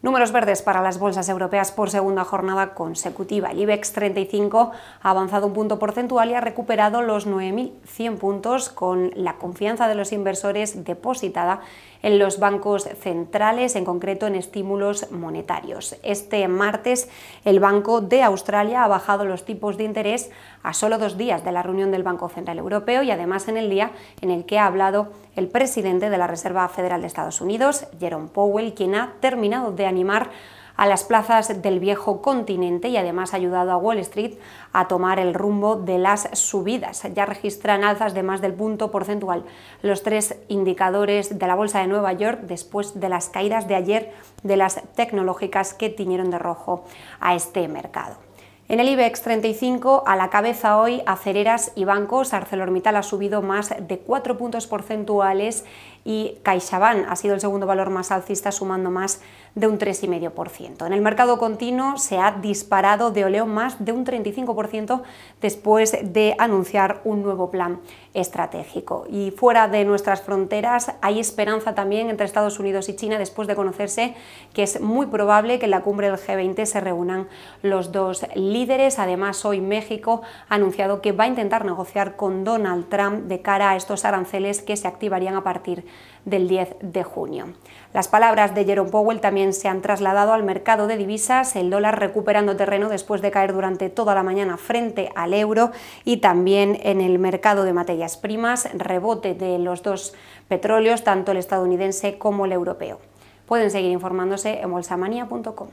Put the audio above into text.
Números verdes para las bolsas europeas por segunda jornada consecutiva. El IBEX 35 ha avanzado un punto porcentual y ha recuperado los 9.100 puntos con la confianza de los inversores depositada en los bancos centrales, en concreto en estímulos monetarios. Este martes el Banco de Australia ha bajado los tipos de interés a solo dos días de la reunión del Banco Central Europeo y además en el día en el que ha hablado el presidente de la Reserva Federal de Estados Unidos, Jerome Powell, quien ha terminado de animar a las plazas del viejo continente y además ha ayudado a Wall Street a tomar el rumbo de las subidas. Ya registran alzas de más del punto porcentual los tres indicadores de la Bolsa de Nueva York después de las caídas de ayer de las tecnológicas que tiñeron de rojo a este mercado. En el IBEX 35, a la cabeza hoy, acereras y bancos. ArcelorMittal ha subido más de 4 puntos porcentuales y CaixaBank ha sido el segundo valor más alcista, sumando más de un 3,5%. En el mercado continuo se ha disparado de oleo más de un 35% después de anunciar un nuevo plan estratégico. Y fuera de nuestras fronteras hay esperanza también entre Estados Unidos y China después de conocerse que es muy probable que en la cumbre del G20 se reúnan los dos líderes. Además, hoy México ha anunciado que va a intentar negociar con Donald Trump de cara a estos aranceles que se activarían a partir del 10 de junio. Las palabras de Jerome Powell también se han trasladado al mercado de divisas, el dólar recuperando terreno después de caer durante toda la mañana frente al euro y también en el mercado de materias primas, rebote de los dos petróleos, tanto el estadounidense como el europeo. Pueden seguir informándose en bolsamania.com.